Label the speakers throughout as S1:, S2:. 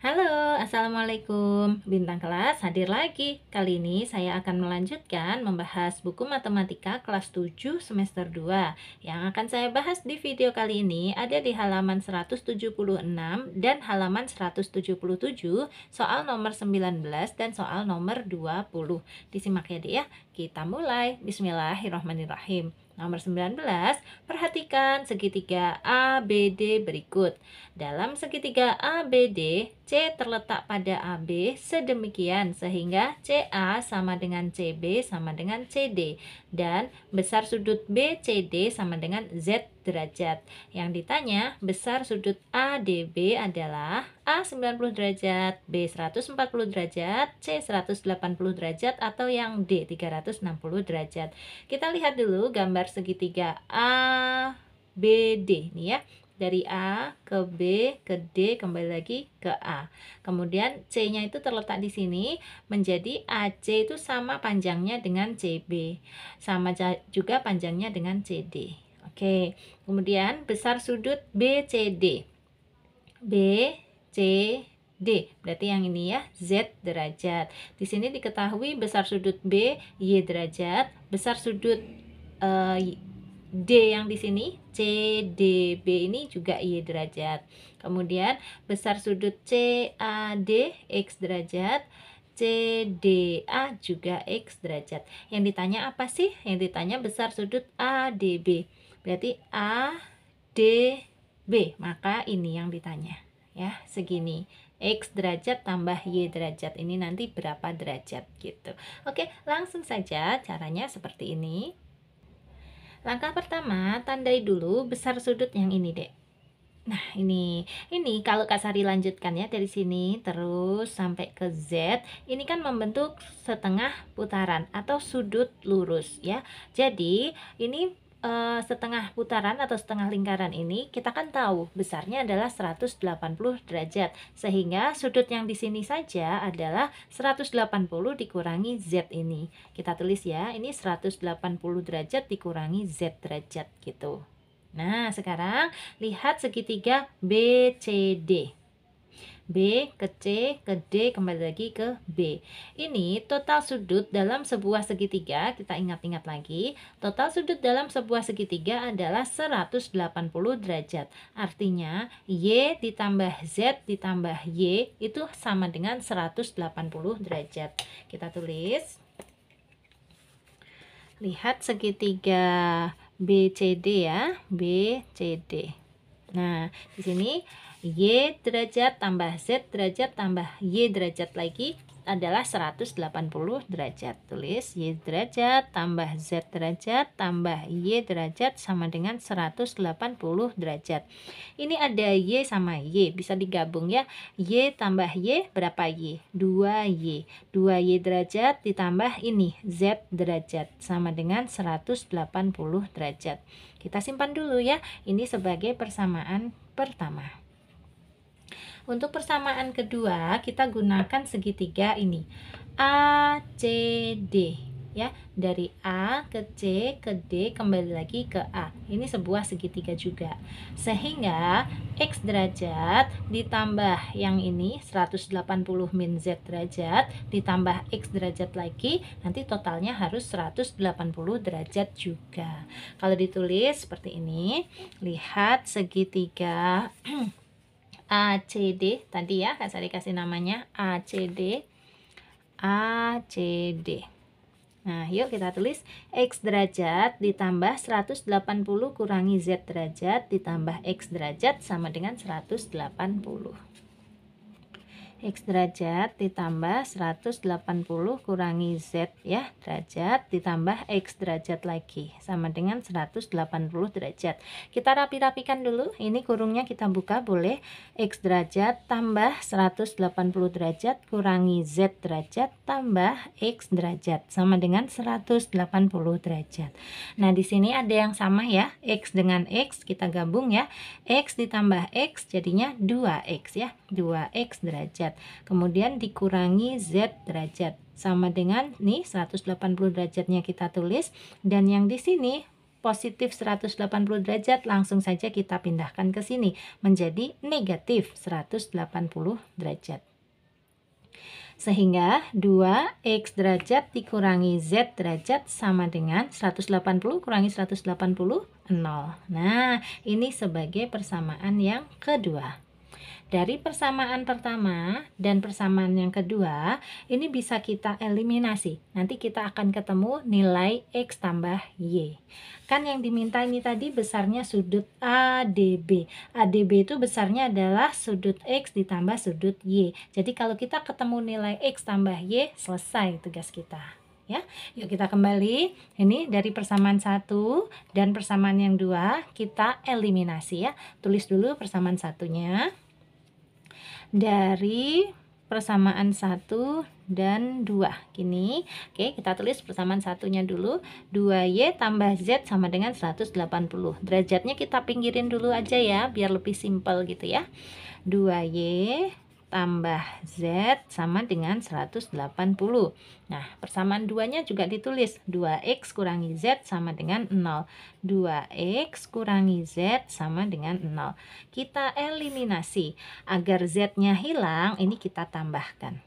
S1: Halo, Assalamualaikum Bintang kelas hadir lagi Kali ini saya akan melanjutkan membahas buku matematika kelas 7 semester 2 Yang akan saya bahas di video kali ini ada di halaman 176 dan halaman 177 Soal nomor 19 dan soal nomor 20 Disimak ya deh ya, kita mulai Bismillahirrahmanirrahim Nomor 19, perhatikan segitiga ABD berikut. Dalam segitiga ABD, C terletak pada AB sedemikian sehingga CA sama dengan CB sama dengan CD dan besar sudut BCD sama dengan ZD derajat. Yang ditanya, besar sudut ADB adalah A 90 derajat, B 140 derajat, C 180 derajat atau yang D 360 derajat. Kita lihat dulu gambar segitiga ABD nih ya. Dari A ke B ke D kembali lagi ke A. Kemudian C-nya itu terletak di sini menjadi AC itu sama panjangnya dengan CB. Sama juga panjangnya dengan CD. Oke, kemudian besar sudut BCD. B, C, D. Berarti yang ini ya, Z derajat. Di sini diketahui besar sudut B, Y derajat. Besar sudut uh, D yang di sini, C, D, B ini juga Y derajat. Kemudian besar sudut C, A, D, X derajat. C, D, A juga X derajat. Yang ditanya apa sih? Yang ditanya besar sudut A, D, B. Berarti A, D, B. Maka ini yang ditanya. Ya, segini. X derajat tambah Y derajat. Ini nanti berapa derajat gitu. Oke, langsung saja caranya seperti ini. Langkah pertama, tandai dulu besar sudut yang ini, deh Nah, ini ini kalau Kak Sari lanjutkan ya dari sini terus sampai ke Z, ini kan membentuk setengah putaran atau sudut lurus ya. Jadi, ini uh, setengah putaran atau setengah lingkaran ini kita kan tahu besarnya adalah 180 derajat sehingga sudut yang di sini saja adalah 180 dikurangi Z ini kita tulis ya ini 180 derajat dikurangi Z derajat gitu nah sekarang lihat segitiga BCD B ke C ke D kembali lagi ke B. Ini total sudut dalam sebuah segitiga, kita ingat-ingat lagi, total sudut dalam sebuah segitiga adalah 180 derajat. Artinya Y ditambah Z ditambah Y itu sama dengan 180 derajat. Kita tulis. Lihat segitiga BCD ya, BCD. Nah, di sini Y derajat tambah Z derajat tambah Y derajat lagi adalah 180 derajat. Tulis Y derajat tambah Z derajat tambah Y derajat sama dengan 180 derajat. Ini ada Y sama Y, bisa digabung ya. Y tambah Y berapa Y? 2Y. 2Y derajat ditambah ini Z derajat sama dengan 180 derajat. Kita simpan dulu ya, ini sebagai persamaan pertama. Untuk persamaan kedua, kita gunakan segitiga ini. A, C, D. Ya, dari A ke C ke D kembali lagi ke A. Ini sebuah segitiga juga. Sehingga X derajat ditambah yang ini 180 min Z derajat ditambah X derajat lagi nanti totalnya harus 180 derajat juga. Kalau ditulis seperti ini, lihat segitiga A C D, tadi ya Kak Sari kasih namanya C D. Nah yuk kita tulis X derajat ditambah 180 kurangi Z derajat ditambah X derajat sama dengan 180 X derajat ditambah 180 kurangi Z ya derajat ditambah X derajat lagi sama dengan 180 derajat kita rapi-rapikan dulu ini kurungnya kita buka boleh X derajat tambah 180 derajat kurangi Z derajat tambah X derajat sama dengan 180 derajat nah di sini ada yang sama ya X dengan X kita gabung ya X ditambah X jadinya 2X ya 2X derajat derajat. Kemudian dikurangi Z derajat. Sama dengan nih 180 derajatnya kita tulis. Dan yang di sini positif 180 derajat langsung saja kita pindahkan ke sini menjadi negatif 180 derajat. Sehingga 2x derajat dikurangi z derajat sama dengan 180 kurangi 180, 0. Nah, ini sebagai persamaan yang kedua. Dari persamaan pertama dan persamaan yang kedua, ini bisa kita eliminasi. Nanti kita akan ketemu nilai X tambah Y. Kan yang diminta ini tadi besarnya sudut ADB. ADB itu besarnya adalah sudut X ditambah sudut Y. Jadi kalau kita ketemu nilai X tambah Y, selesai tugas kita ya. Yuk kita kembali. Ini dari persamaan satu dan persamaan yang dua kita eliminasi ya. Tulis dulu persamaan satunya dari persamaan satu dan dua, gini oke kita tulis persamaan satunya dulu 2y tambah z sama dengan 180 derajatnya kita pinggirin dulu aja ya biar lebih simpel gitu ya 2y tambah Z sama dengan 180. Nah, persamaan duanya juga ditulis. 2X kurangi Z sama dengan 0. 2X kurangi Z sama dengan 0. Kita eliminasi. Agar Z-nya hilang, ini kita tambahkan.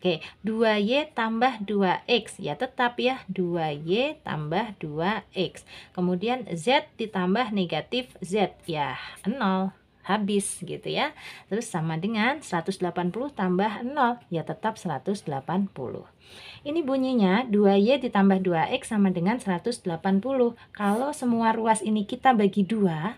S1: Oke, 2Y tambah 2X. Ya tetap ya, 2Y tambah 2X. Kemudian Z ditambah negatif Z. Ya, 0 habis gitu ya. Terus sama dengan 180 tambah 0 ya tetap 180. Ini bunyinya 2Y ditambah 2X sama dengan 180. Kalau semua ruas ini kita bagi dua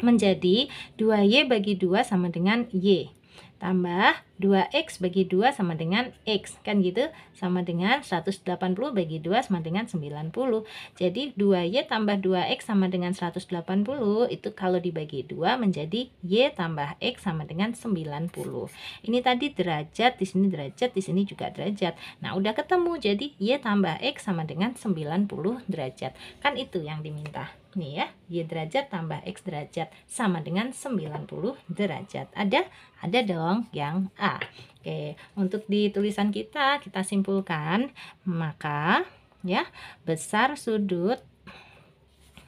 S1: menjadi 2Y bagi 2 sama dengan Y tambah 2x bagi 2 sama dengan x kan gitu sama dengan 180 bagi 2 sama dengan 90 jadi 2y tambah 2x sama dengan 180 itu kalau dibagi 2 menjadi y tambah x sama dengan 90 ini tadi derajat di sini derajat di sini juga derajat nah udah ketemu jadi y tambah x sama dengan 90 derajat kan itu yang diminta nih ya. Y derajat tambah X derajat sama dengan 90 derajat. Ada? Ada dong yang A. Oke, untuk di tulisan kita, kita simpulkan. Maka, ya, besar sudut,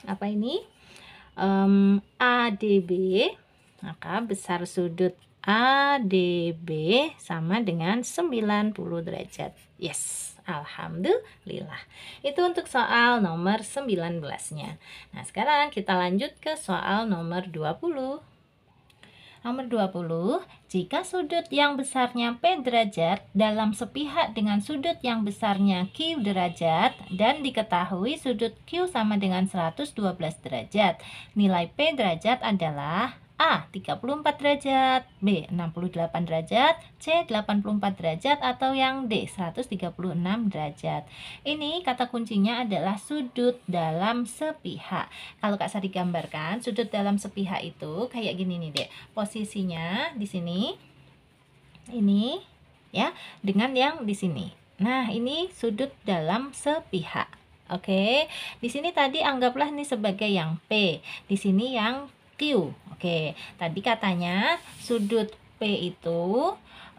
S1: apa ini? Um, ADB, maka besar sudut ADB sama dengan 90 derajat. Yes, Alhamdulillah. Itu untuk soal nomor 19-nya. Nah, sekarang kita lanjut ke soal nomor 20. Nomor 20, jika sudut yang besarnya P derajat dalam sepihak dengan sudut yang besarnya Q derajat dan diketahui sudut Q sama dengan 112 derajat, nilai P derajat adalah A. 34 derajat, B. 68 derajat, C. 84 derajat, atau yang D. 136 derajat. Ini kata kuncinya adalah sudut dalam sepihak. Kalau Kak Sari gambarkan, sudut dalam sepihak itu kayak gini nih, Dek. Posisinya di sini, ini, ya, dengan yang di sini. Nah, ini sudut dalam sepihak. Oke, di sini tadi anggaplah ini sebagai yang P, di sini yang Q. Oke, tadi katanya sudut P itu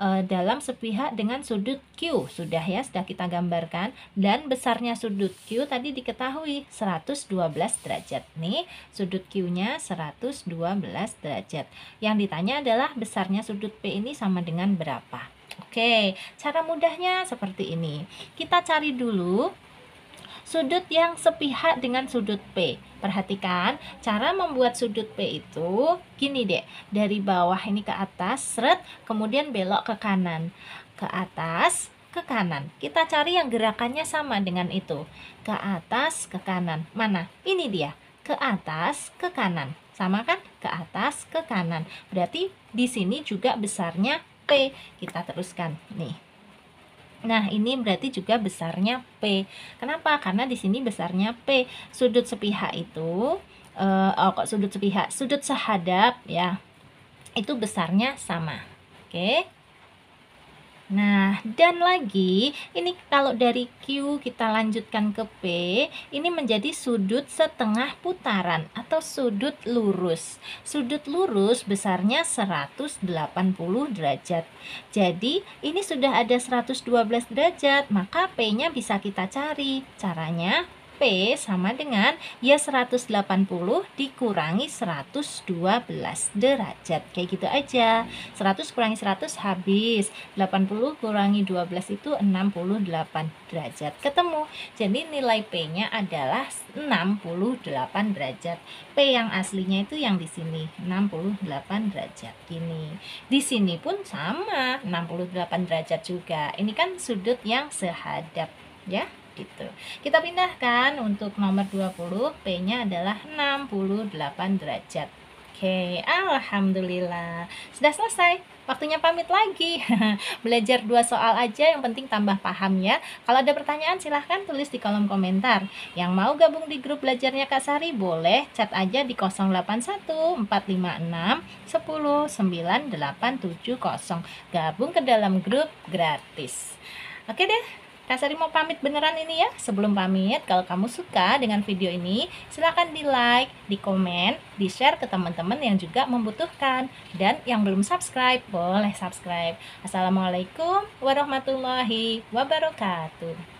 S1: e, dalam sepihak dengan sudut Q. Sudah ya, sudah kita gambarkan. Dan besarnya sudut Q tadi diketahui 112 derajat. Nih, sudut Q-nya 112 derajat. Yang ditanya adalah besarnya sudut P ini sama dengan berapa? Oke, cara mudahnya seperti ini. Kita cari dulu sudut yang sepihak dengan sudut P. Perhatikan, cara membuat sudut P itu gini deh. Dari bawah ini ke atas, seret, kemudian belok ke kanan. Ke atas, ke kanan. Kita cari yang gerakannya sama dengan itu. Ke atas, ke kanan. Mana? Ini dia. Ke atas, ke kanan. Sama kan? Ke atas, ke kanan. Berarti di sini juga besarnya P. Kita teruskan. Nih. Nah, ini berarti juga besarnya P. Kenapa? Karena di sini besarnya P. Sudut sepihak itu eh oh, kok sudut sepihak, sudut sehadap ya. Itu besarnya sama. Oke. Okay? Nah, dan lagi ini kalau dari Q kita lanjutkan ke P, ini menjadi sudut setengah putaran atau sudut lurus. Sudut lurus besarnya 180 derajat. Jadi, ini sudah ada 112 derajat, maka P-nya bisa kita cari. Caranya P sama dengan ya 180 dikurangi 112 derajat. Kayak gitu aja. 100 kurangi 100 habis. 80 kurangi 12 itu 68 derajat. Ketemu. Jadi nilai P-nya adalah 68 derajat. P yang aslinya itu yang di sini 68 derajat gini. Di sini pun sama 68 derajat juga. Ini kan sudut yang sehadap ya gitu. Kita pindahkan untuk nomor 20, P-nya adalah 68 derajat. Oke, alhamdulillah. Sudah selesai. Waktunya pamit lagi. Belajar dua soal aja yang penting tambah paham ya. Kalau ada pertanyaan silahkan tulis di kolom komentar. Yang mau gabung di grup belajarnya Kak Sari boleh chat aja di 081 456 10 9870. Gabung ke dalam grup gratis. Oke deh. Kak Sari mau pamit beneran ini ya. Sebelum pamit, kalau kamu suka dengan video ini, silahkan di like, di komen, di share ke teman-teman yang juga membutuhkan. Dan yang belum subscribe, boleh subscribe. Assalamualaikum warahmatullahi wabarakatuh.